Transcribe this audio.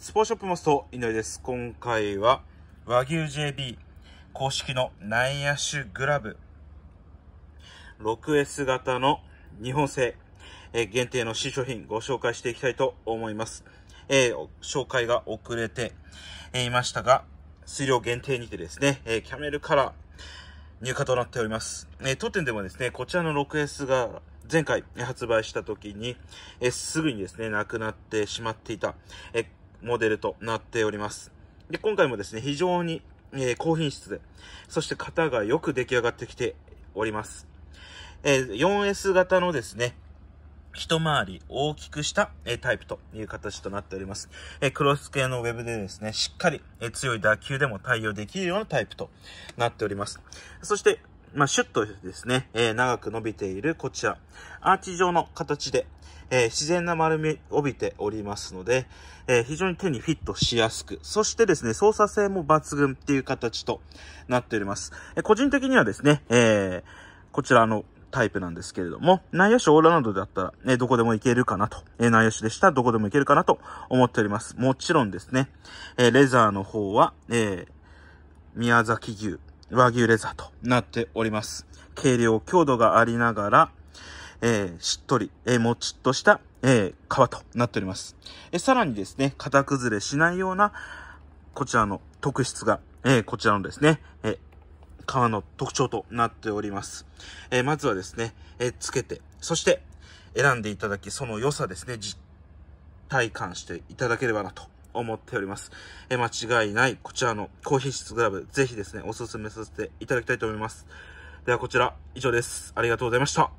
スポーショップモスト井上です。今回は和牛 JB 公式のナイアシュグラブ 6S 型の日本製、えー、限定の新商品ご紹介していきたいと思います。えー、紹介が遅れて、えー、いましたが、数量限定にてですね、えキャメルカラー入荷となっております。え当店でもですね、こちらの 6S が前回発売した時に、えすぐにですね、なくなってしまっていた、えモデルとなっております。で、今回もですね、非常に、えー、高品質で、そして型がよく出来上がってきております。えー、4S 型のですね、一回り大きくした、えー、タイプという形となっております。えー、クロス系のウェブでですね、しっかり、え強い打球でも対応できるようなタイプとなっております。そして、まあ、シュッとですね、えー、長く伸びているこちら、アーチ状の形で、えー、自然な丸み帯びておりますので、えー、非常に手にフィットしやすく、そしてですね、操作性も抜群っていう形となっております。え個人的にはですね、えこちらのタイプなんですけれども、内野手オーラなどだったら、ね、どこでもいけるかなと、え内野手でしたらどこでもいけるかなと思っております。もちろんですね、えレザーの方は、え宮崎牛、和牛レザーとなっております。軽量、強度がありながら、えー、しっとり、えー、もちっとした、えー、皮となっております。えさらにですね、型崩れしないような、こちらの特質が、えこちらのですね、え皮の特徴となっております。えまずはですね、えつけて、そして選んでいただき、その良さですね、実体感していただければなと思っております。え間違いない、こちらの高品質グラブ、ぜひですね、おすすめさせていただきたいと思います。ではこちら、以上です。ありがとうございました。